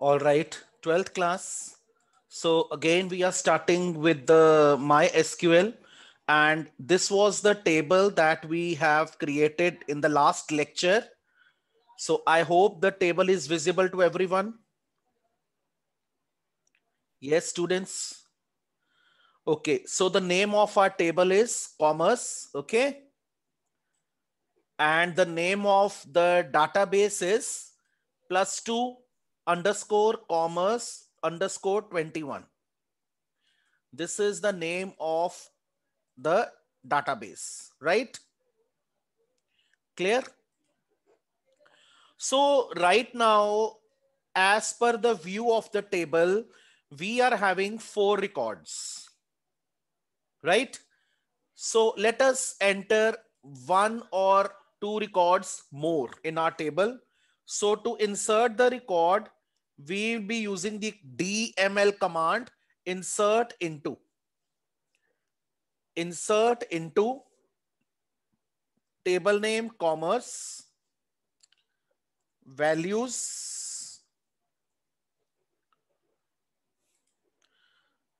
All right, 12th class. So again, we are starting with the MySQL. And this was the table that we have created in the last lecture. So I hope the table is visible to everyone. Yes, students. Okay, so the name of our table is commerce, okay? And the name of the database is plus two underscore commerce underscore 21. This is the name of the database, right? Clear? So right now, as per the view of the table, we are having four records, right? So let us enter one or two records more in our table. So to insert the record, we will be using the DML command insert into. Insert into table name commerce values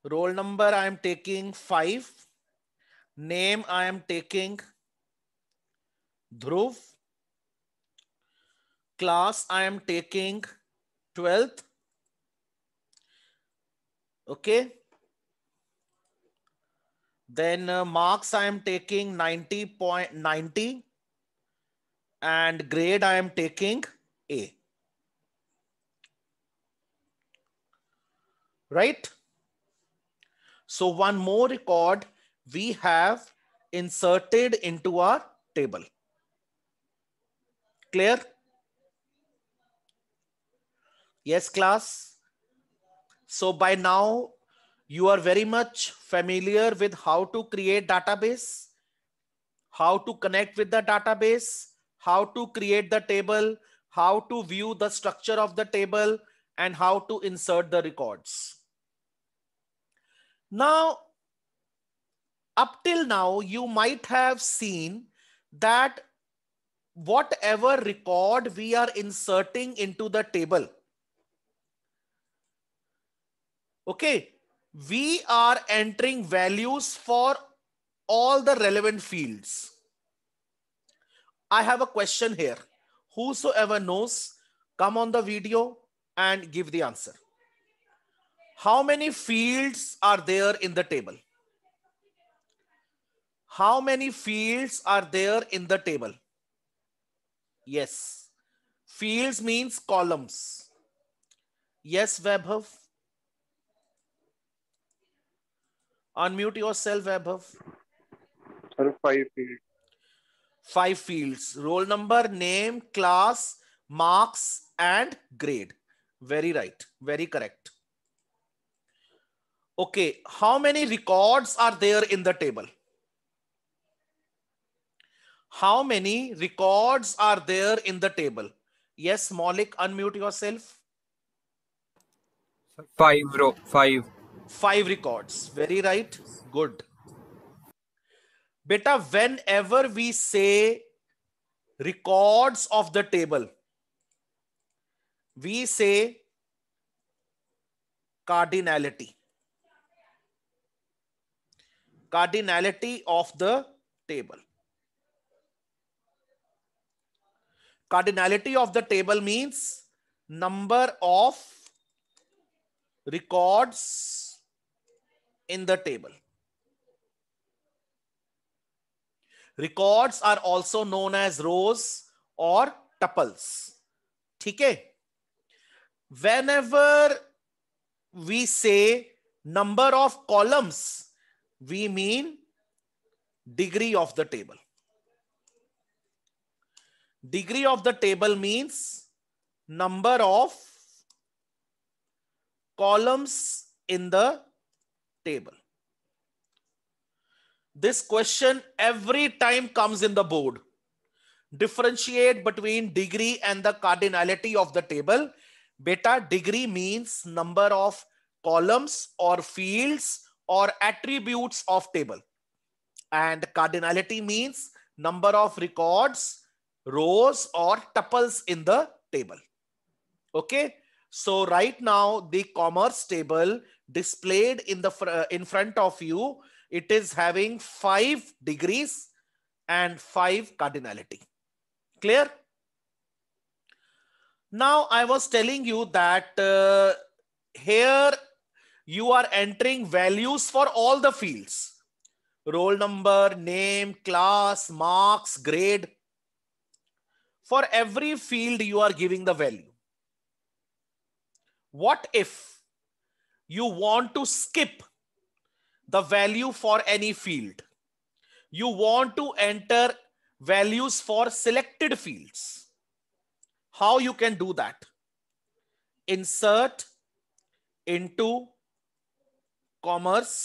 roll number I am taking five name I am taking Dhruv class I am taking 12th. Okay. Then uh, marks I am taking 90.90 and grade I am taking A. Right? So one more record we have inserted into our table. Clear? Yes, class? So by now, you are very much familiar with how to create database, how to connect with the database, how to create the table, how to view the structure of the table, and how to insert the records. Now, up till now, you might have seen that whatever record we are inserting into the table, Okay. We are entering values for all the relevant fields. I have a question here. Whosoever knows, come on the video and give the answer. How many fields are there in the table? How many fields are there in the table? Yes. Fields means columns. Yes, Webhav. Unmute yourself, Abhav. five fields. Five fields. Roll number, name, class, marks, and grade. Very right. Very correct. Okay. How many records are there in the table? How many records are there in the table? Yes, Malik. unmute yourself. Five, row, five five records. Very right. Good. Beta, whenever we say records of the table, we say cardinality. Cardinality of the table. Cardinality of the table means number of records in the table. Records are also known as rows or tuples. Okay. Whenever we say number of columns, we mean degree of the table. Degree of the table means number of columns in the table. This question every time comes in the board. Differentiate between degree and the cardinality of the table. Beta degree means number of columns or fields or attributes of table. And cardinality means number of records, rows or tuples in the table. Okay. So right now the commerce table displayed in the fr uh, in front of you it is having five degrees and five cardinality clear now i was telling you that uh, here you are entering values for all the fields roll number name class marks grade for every field you are giving the value what if you want to skip the value for any field. You want to enter values for selected fields. How you can do that? Insert into commerce.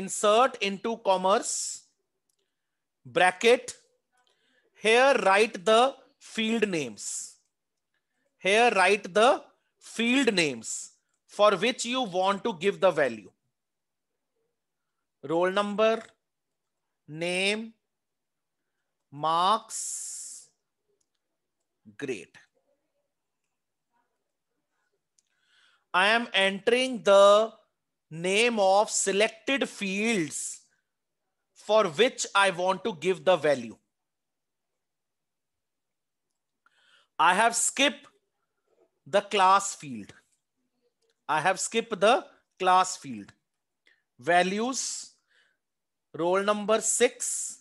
Insert into commerce bracket. Here write the field names. Here write the field names for which you want to give the value. Roll number, name, marks, grade. I am entering the name of selected fields for which I want to give the value. I have skipped the class field. I have skipped the class field. Values, roll number six,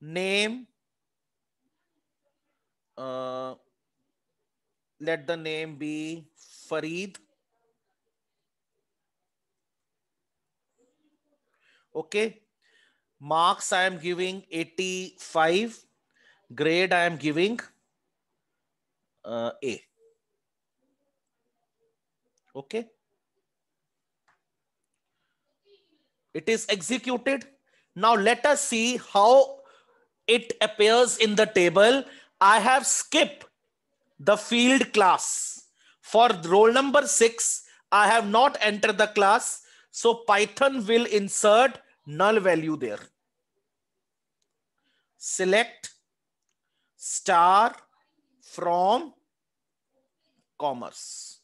name. Uh, let the name be Farid. Okay. Marks I am giving 85. Grade I am giving uh, A. Okay. It is executed. Now let us see how it appears in the table. I have skipped the field class. For roll number six, I have not entered the class. So Python will insert null value there. Select star from commerce.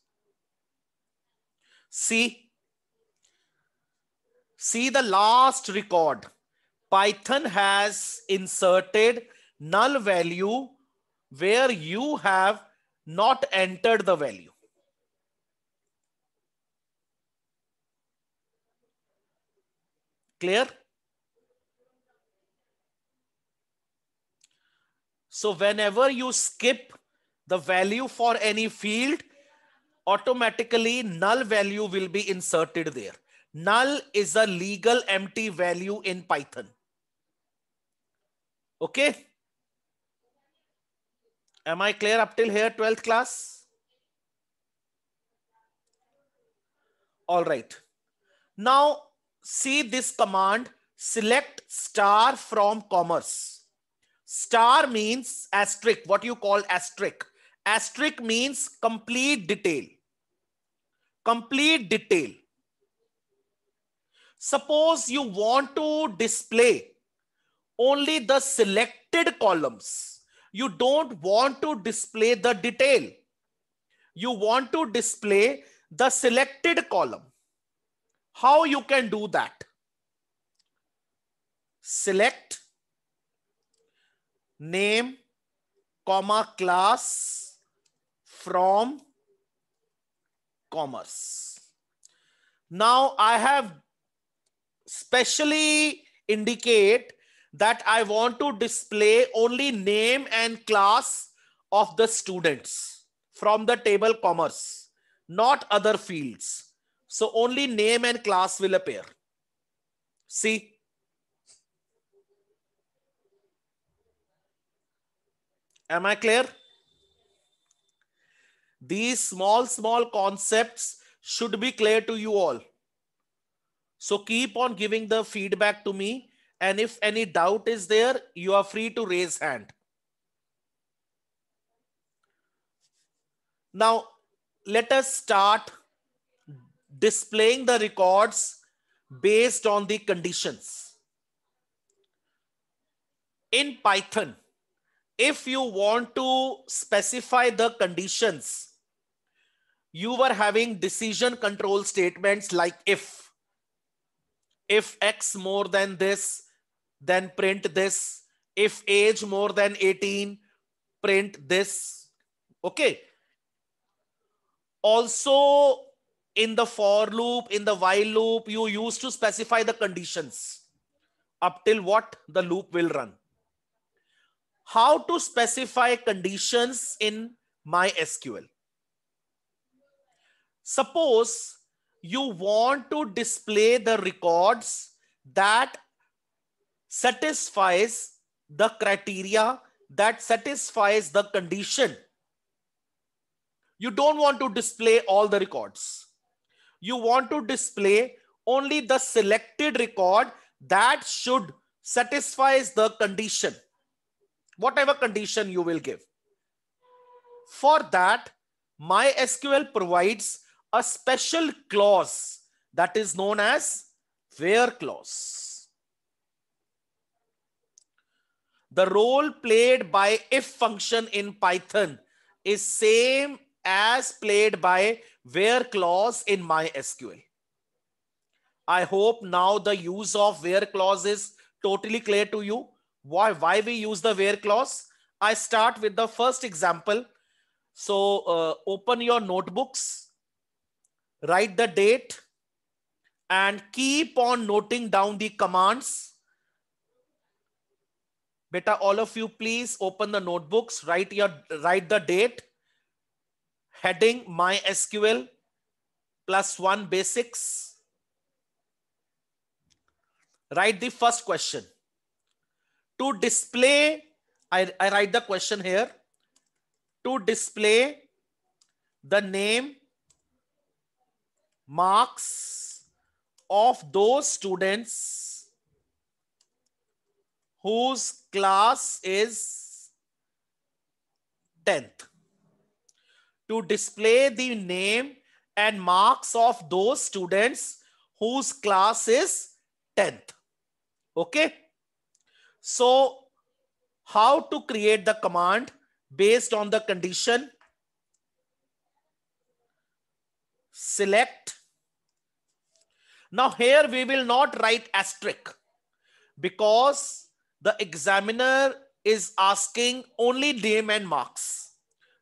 See, see the last record. Python has inserted null value where you have not entered the value. Clear? So whenever you skip the value for any field, automatically null value will be inserted there. Null is a legal empty value in Python. Okay. Am I clear up till here, 12th class? All right. Now see this command, select star from commerce. Star means asterisk, what you call asterisk. Asterisk means complete detail complete detail. Suppose you want to display only the selected columns. You don't want to display the detail. You want to display the selected column. How you can do that? Select name, comma class from commerce. Now I have specially indicate that I want to display only name and class of the students from the table commerce, not other fields. So only name and class will appear. See? Am I clear? These small, small concepts should be clear to you all. So keep on giving the feedback to me. And if any doubt is there, you are free to raise hand. Now, let us start displaying the records based on the conditions. In Python, if you want to specify the conditions you were having decision control statements like if if x more than this then print this if age more than 18 print this okay also in the for loop in the while loop you used to specify the conditions up till what the loop will run how to specify conditions in mysql Suppose you want to display the records that satisfies the criteria that satisfies the condition. You don't want to display all the records. You want to display only the selected record that should satisfies the condition. Whatever condition you will give. For that, MySQL provides a special clause that is known as where clause. The role played by if function in Python is same as played by where clause in MySQL. I hope now the use of where clause is totally clear to you. Why, why we use the where clause? I start with the first example. So uh, open your notebooks write the date and keep on noting down the commands. Beta, all of you, please open the notebooks, write your write the date, heading MySQL plus one basics. Write the first question. To display, I, I write the question here. To display the name marks of those students whose class is 10th. To display the name and marks of those students whose class is 10th. Okay. So how to create the command based on the condition select. Now here we will not write asterisk because the examiner is asking only name and marks.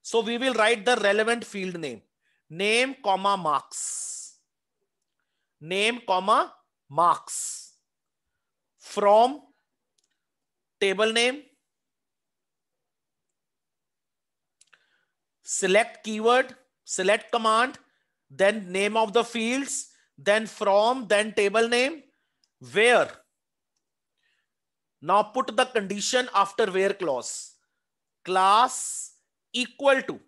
So we will write the relevant field name, name comma marks, name comma marks from table name, select keyword, select command, then name of the fields, then from, then table name, where. Now put the condition after where clause. Class equal to.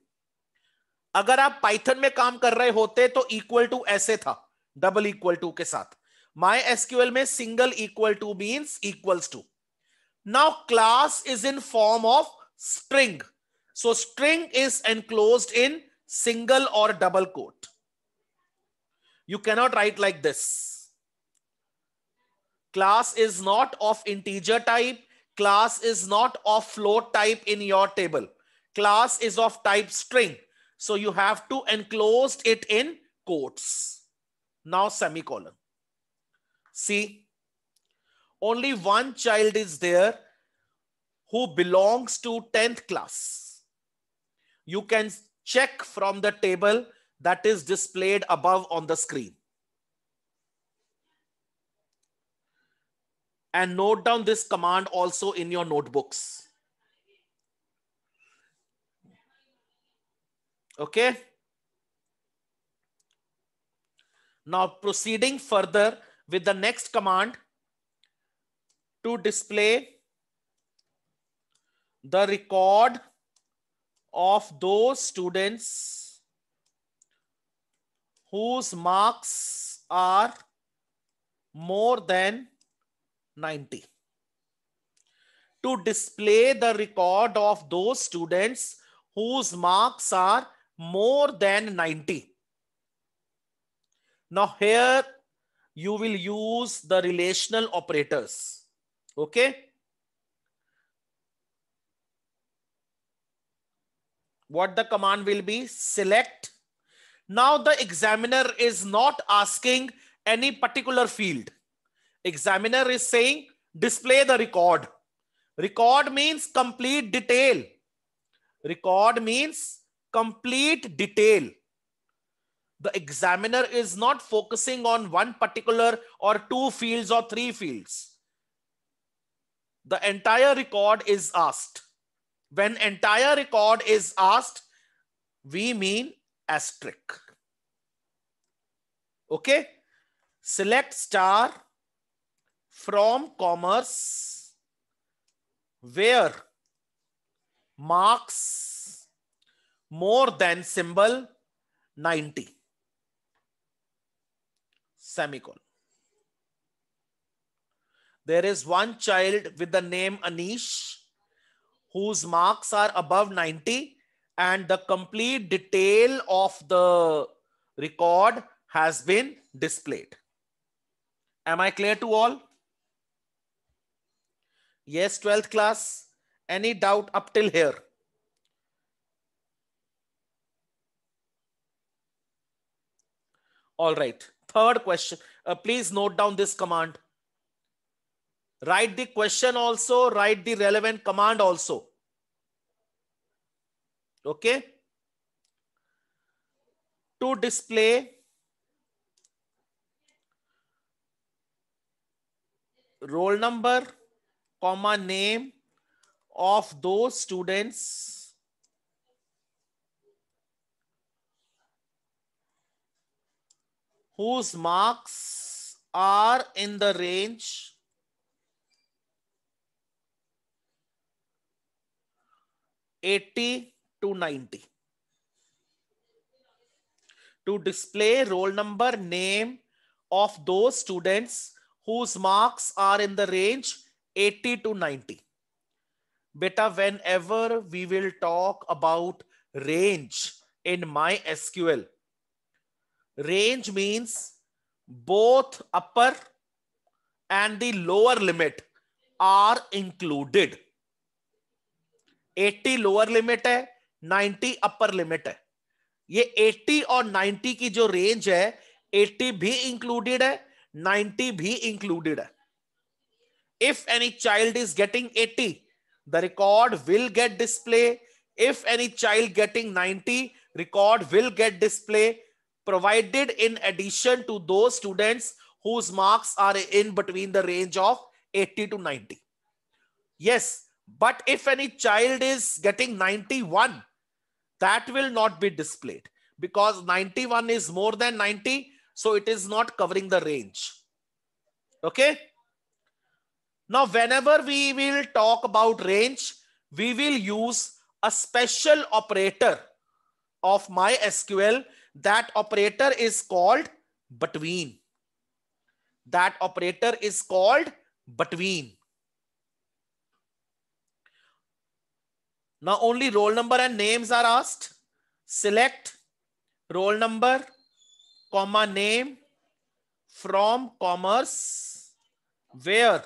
अगर आप Python में काम कर रहे होते तो equal to ऐसे था डबल इक्वल टू के साथ माई एसक्यूएल में single equal to means equals to now class is in form of string so string is enclose in single और double quote You cannot write like this. Class is not of integer type. Class is not of float type in your table. Class is of type string. So you have to enclose it in quotes. Now semicolon. See, only one child is there who belongs to 10th class. You can check from the table that is displayed above on the screen. And note down this command also in your notebooks. Okay. Now proceeding further with the next command to display the record of those students whose marks are more than 90 to display the record of those students whose marks are more than 90. Now here you will use the relational operators. Okay. What the command will be select now the examiner is not asking any particular field. Examiner is saying display the record. Record means complete detail. Record means complete detail. The examiner is not focusing on one particular or two fields or three fields. The entire record is asked. When entire record is asked, we mean asterisk. Okay. Select star from commerce where marks more than symbol 90 semicolon there is one child with the name anish whose marks are above 90 and the complete detail of the record has been displayed. Am I clear to all? Yes, 12th class. Any doubt up till here? All right. Third question. Uh, please note down this command. Write the question also, write the relevant command also. Okay. To display roll number, comma name of those students whose marks are in the range eighty 290 to display roll number name of those students whose marks are in the range 80 to 90 beta whenever we will talk about range in mysql range means both upper and the lower limit are included 80 lower limit है 90 upper limit है ये 80 और 90 की जो range है 80 भी included है 90 भी इंक्लूडेड है if any child is getting eighty the record will get display if any child getting ninety record will get display provided in addition to those students whose marks are in between the range of eighty to ninety yes but if any child is getting ninety one that will not be displayed because 91 is more than 90. So it is not covering the range. Okay. Now, whenever we will talk about range, we will use a special operator of MySQL. That operator is called between. That operator is called between. Now only roll number and names are asked. Select roll number, comma name from commerce where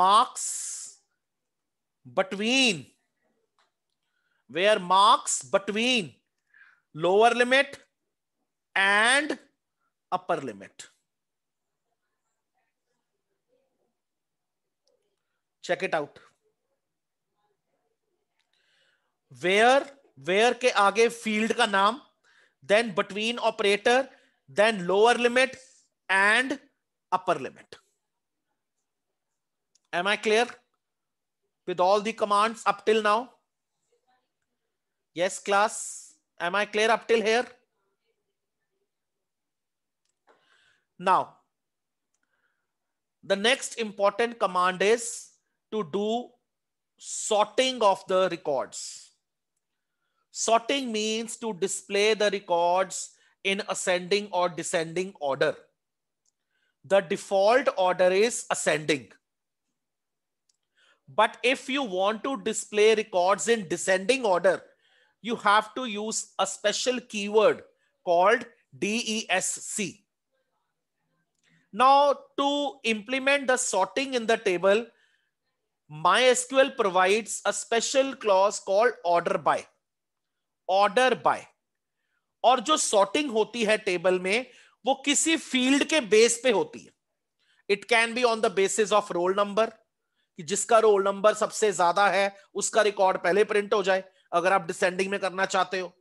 marks between where marks between lower limit and upper limit. Check it out. Where where के आगे field का नाम then between operator then lower limit and upper limit. Am I clear with all the commands up till now? Yes, class. Am I clear up till here? Now, the next important command is to do sorting of the records. Sorting means to display the records in ascending or descending order. The default order is ascending. But if you want to display records in descending order, you have to use a special keyword called DESC. Now, to implement the sorting in the table, MySQL provides a special clause called order by. Order by और जो sorting होती है table में वो किसी field के base पे होती है it can be on the basis of roll number कि जिसका रोल नंबर सबसे ज्यादा है उसका रिकॉर्ड पहले प्रिंट हो जाए अगर आप डिसेंडिंग में करना चाहते हो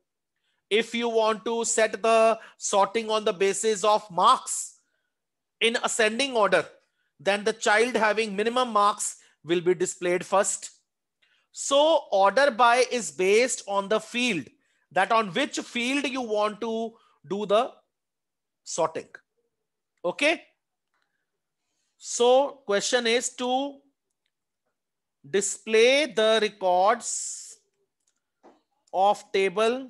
if you want to set the sorting on the basis of marks in ascending order then the child having minimum marks will be displayed first so order by is based on the field that on which field you want to do the sorting. Okay. So question is to display the records of table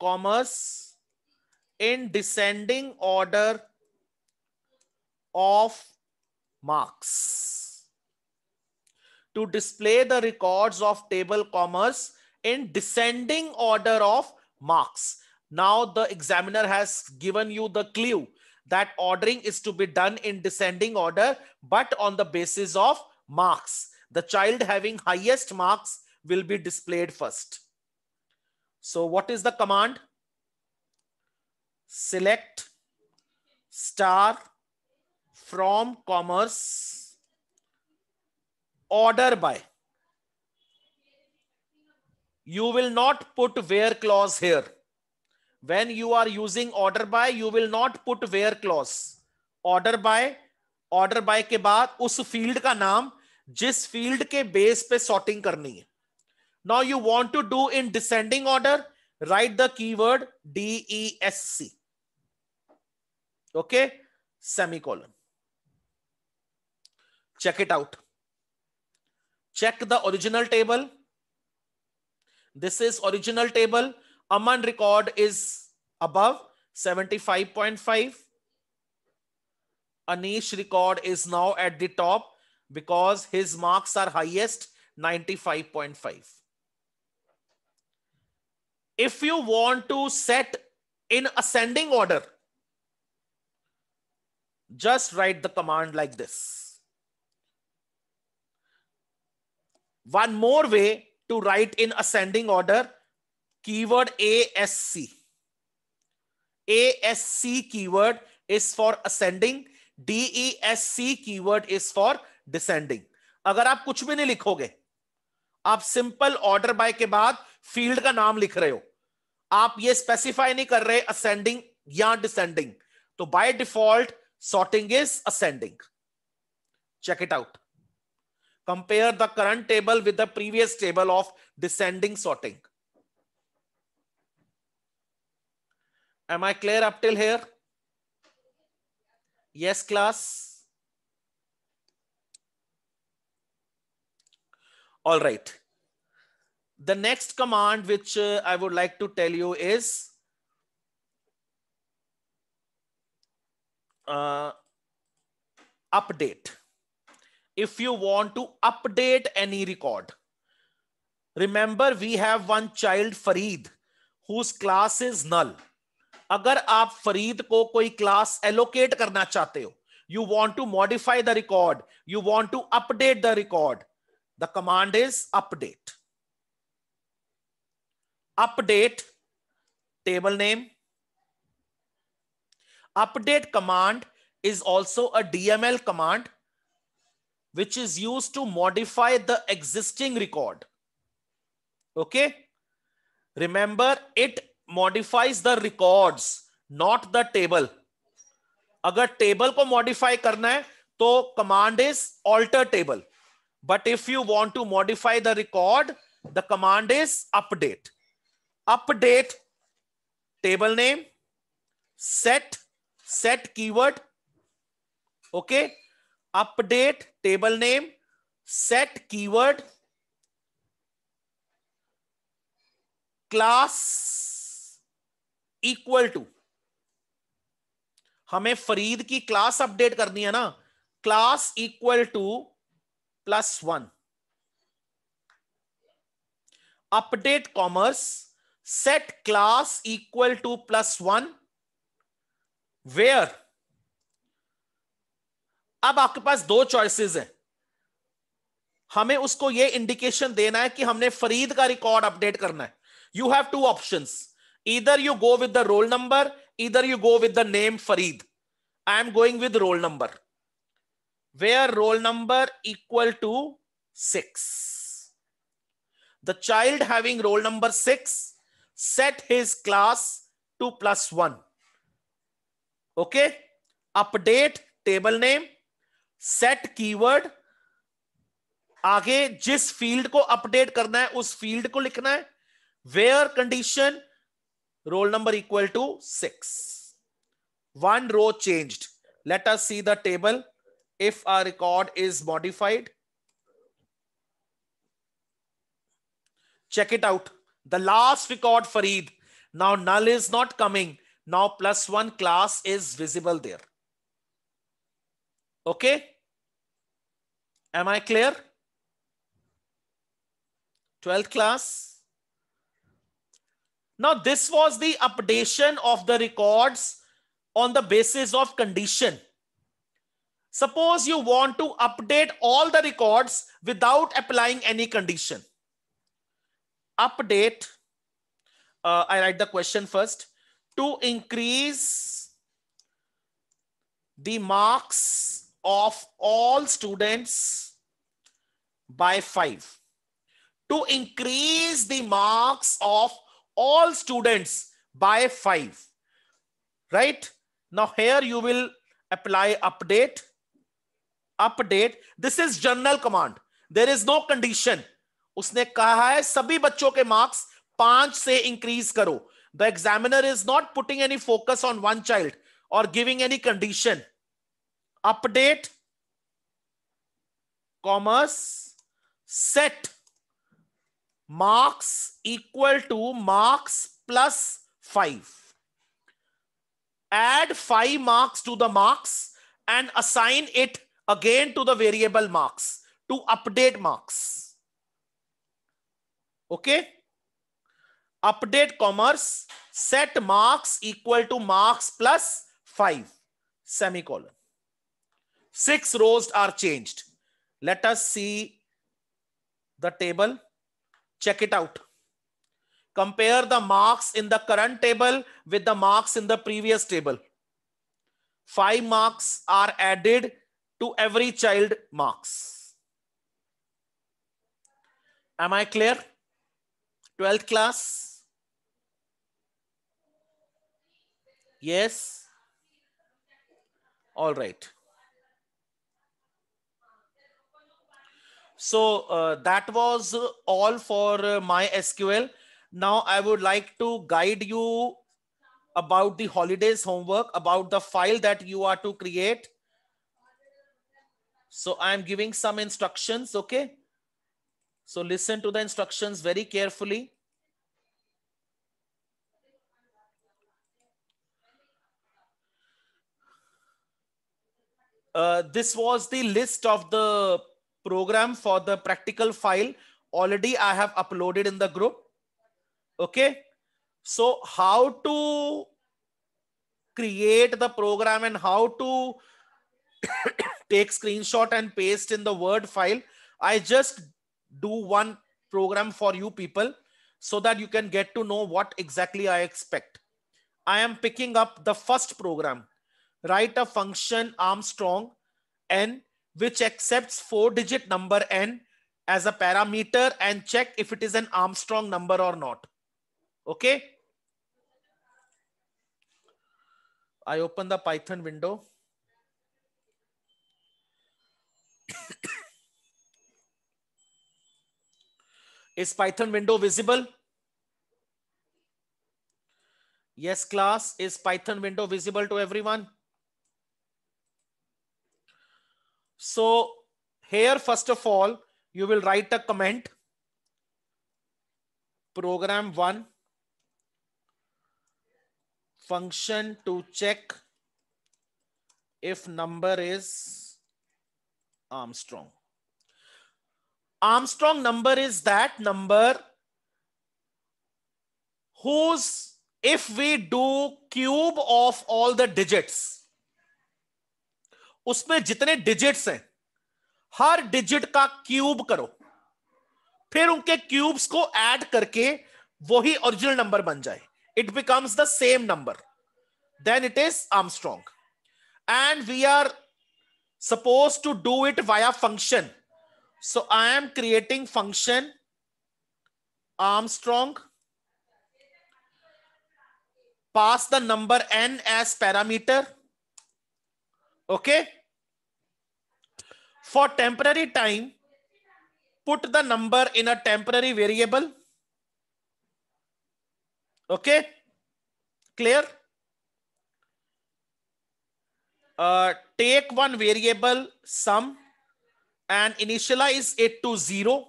commerce in descending order of marks. To display the records of table commerce in descending order of marks. Now the examiner has given you the clue that ordering is to be done in descending order, but on the basis of marks. The child having highest marks will be displayed first. So what is the command? Select star from commerce order by you will not put where clause here. When you are using order by, you will not put where clause. Order by, order by ke baad us field ka naam jis field ke base pe sorting karni hai Now you want to do in descending order, write the keyword d e s c Okay, semicolon. Check it out. Check the original table. This is original table. Aman record is above 75.5. Anish record is now at the top because his marks are highest 95.5. If you want to set in ascending order, just write the command like this. One more way to write in ascending order keyword ASC. ASC keyword is for ascending, DESC keyword is for descending. अगर आप कुछ भी नहीं लिखोगे आप simple order by के बाद field का नाम लिख रहे हो आप ये स्पेसिफाई नहीं कर रहे असेंडिंग या डिसेंडिंग तो by default sorting is ascending check it out Compare the current table with the previous table of descending sorting. Am I clear up till here? Yes, class. All right. The next command which uh, I would like to tell you is uh, update if you want to update any record. Remember, we have one child, Farid, whose class is null. Agar aap Farid ko class allocate karna you want to modify the record, you want to update the record, the command is update. Update table name. Update command is also a DML command which is used to modify the existing record. Okay. Remember, it modifies the records, not the table. Agar table ko modify karna hai, to command is alter table. But if you want to modify the record, the command is update. Update table name, set, set keyword. Okay. Update table name set keyword class equal to हमें फरीद की class update करनी है ना class equal to plus one update commerce set class equal to plus one where अब आपके पास दो choices हैं हमें उसको ये इंडिकेशन देना है कि हमने फरीद का रिकॉर्ड अपडेट करना है यू हैव टू ऑप्शन इधर you go with the roll number इधर you go with the name Farid I am going with roll number where roll number equal to six the child having roll number six set his class to plus one okay update table name set keyword आगे जिस field को update करना है उस field को लिखना है where condition roll number equal to six one row change let us see the table if a record is modified check it out the last record Farid now null is not coming now plus one class is visible there okay okay? Am I clear? 12th class. Now this was the updation of the records on the basis of condition. Suppose you want to update all the records without applying any condition. Update, uh, I write the question first, to increase the marks of all students by five to increase the marks of all students by five right now here you will apply update update this is journal command there is no condition usne kaha hai sabhi bachchon ke marks 5 se increase karo the examiner is not putting any focus on one child or giving any condition update commas set marks equal to marks plus 5 add 5 marks to the marks and assign it again to the variable marks to update marks okay update commerce set marks equal to marks plus 5 semicolon Six rows are changed. Let us see the table. Check it out. Compare the marks in the current table with the marks in the previous table. Five marks are added to every child marks. Am I clear? 12th class. Yes. All right. So uh, that was all for uh, my SQL. Now I would like to guide you about the holidays homework, about the file that you are to create. So I'm giving some instructions, okay? So listen to the instructions very carefully. Uh, this was the list of the program for the practical file already I have uploaded in the group. Okay. So how to create the program and how to take screenshot and paste in the word file. I just do one program for you people so that you can get to know what exactly I expect. I am picking up the first program. Write a function Armstrong and which accepts four digit number n as a parameter and check if it is an Armstrong number or not. Okay. I open the Python window. Is Python window visible? Yes, class. Is Python window visible to everyone? So here, first of all, you will write a comment. Program one. Function to check if number is Armstrong. Armstrong number is that number whose if we do cube of all the digits उसमें जितने digits हैं हर digit का cube करो फिर उनके cubes को add करके वही ओरिजिनल नंबर बन जाए it becomes the same number then it is Armstrong and we are suppose to do it via function so I am creating function Armstrong pass the number N as parameter Okay. For temporary time, put the number in a temporary variable. Okay. Clear? Uh, take one variable sum and initialize it to zero.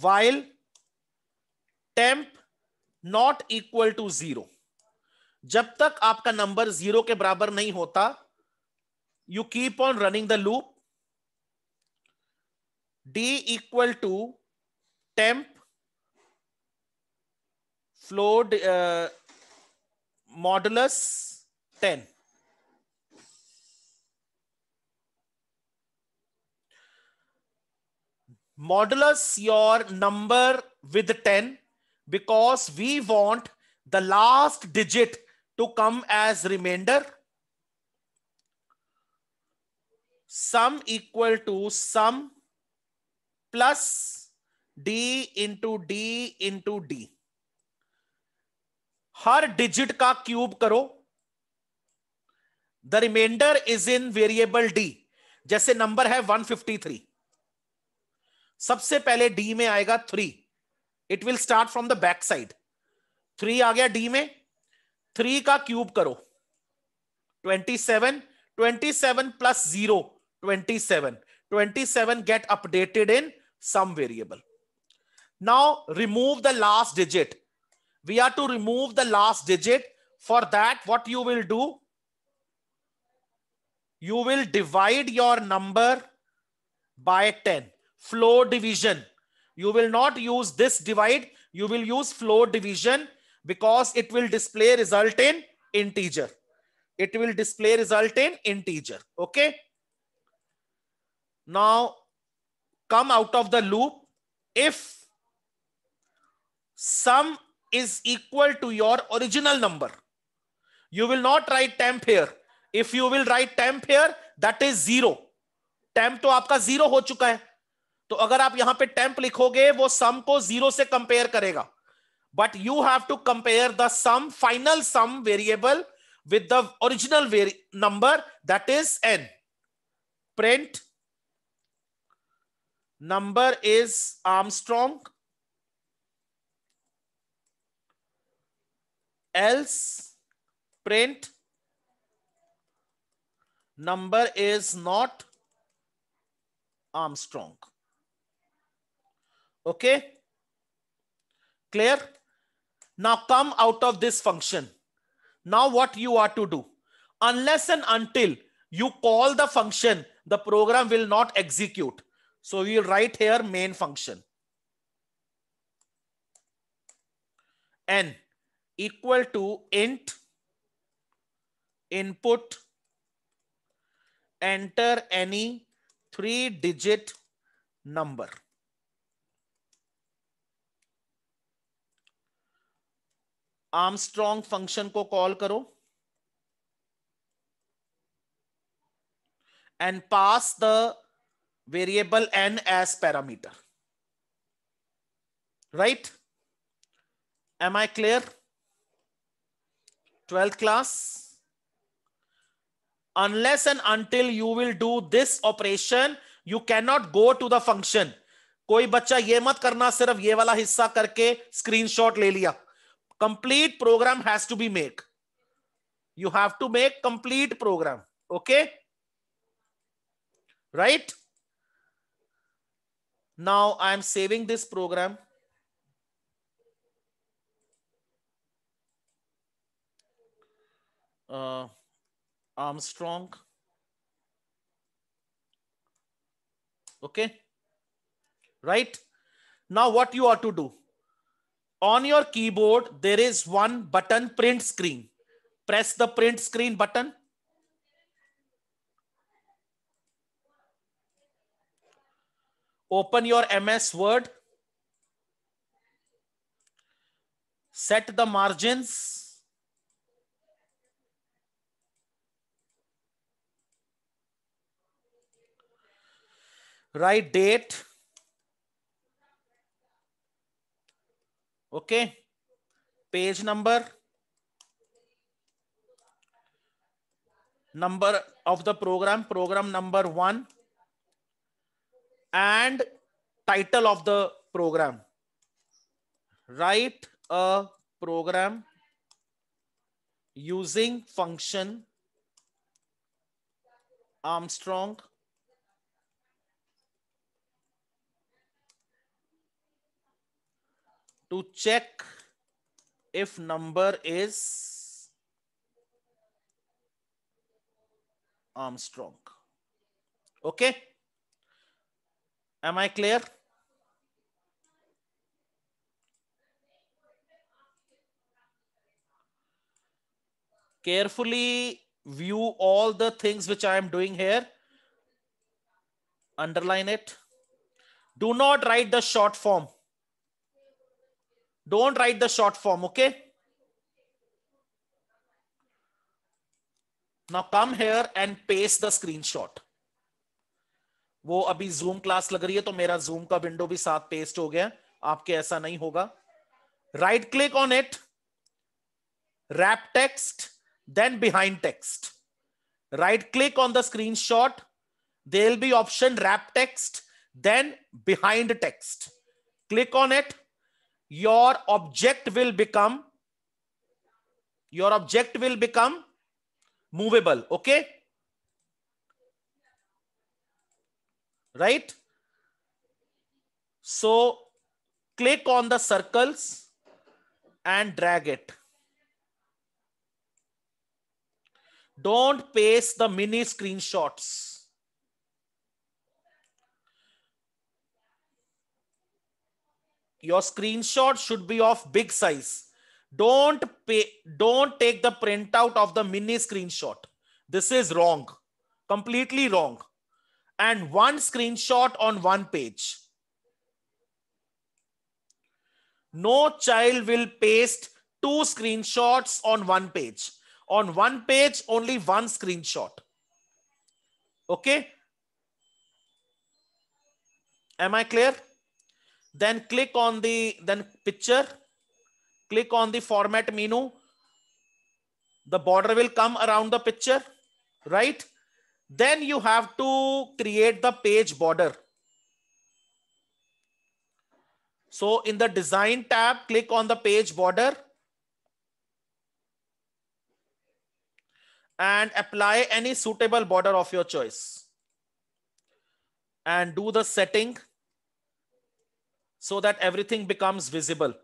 While temp not equal to zero. जब तक आपका number zero के बराबर नहीं होता you keep on running the loop D equal to temp flowed modulus ten modulus your number with ten because we want the last digit to come as remainder sum equal to sum plus d into d into d हर digit का cube करो the remainder is in variable D जैसे number है 153 सबसे पहले D में आएगा three it will start from the back side three आ गया डी में Three ka cube karo. Twenty seven twenty seven plus zero twenty seven twenty seven now remove the last digit we are to remove the last digit for that what you will do you will divide your number by 10 flow division you will not use this divide you will use flow division because it will display result in integer it will display result in integer okay now come out of the loop if sum is equal to your original number you will not write temp here if you will write temp here that is zero temp to aapka zero ho chuka hai to agar aap yahan pe temp likhoge wo sum ko zero se compare karega but you have to compare the sum final sum variable with the original number that is n. Print number is Armstrong. Else print number is not Armstrong. Okay. Clear? Now come out of this function. Now what you are to do? Unless and until you call the function, the program will not execute. So we will write here main function. N equal to int input enter any three digit number. Armstrong function को call करो and pass the variable N as parameter right am I clear twelfth class unless and until you will do this operation you cannot go to the function कोई बच्चा यह मत करना सिर्फ ये वाला हिस्सा करके स्क्रीनशॉट ले लिया complete program has to be make you have to make complete program okay right now i am saving this program uh, armstrong okay right now what you are to do on your keyboard, there is one button print screen. Press the print screen button. Open your MS Word. Set the margins. Write date. Okay page number number of the program program number 1 and title of the program write a program using function armstrong to check if number is Armstrong. Okay. Am I clear? Carefully view all the things which I am doing here. Underline it. Do not write the short form. Don't write the short form, okay? Now come here and paste the screenshot. वो अभी zoom class लग रही है तो मेरा zoom का window भी साथ पेस्ट हो गया आपके ऐसा नहीं होगा right click on it wrap text then behind text right click on the screenshot there will be option wrap text then behind text click on it your object will become your object will become movable okay right so click on the circles and drag it don't paste the mini screenshots your screenshot should be of big size. Don't pay, don't take the printout of the mini screenshot. This is wrong, completely wrong. And one screenshot on one page. No child will paste two screenshots on one page. On one page, only one screenshot. Okay. Am I clear? Then click on the then picture. Click on the format menu. The border will come around the picture, right? Then you have to create the page border. So in the design tab, click on the page border and apply any suitable border of your choice and do the setting so that everything becomes visible.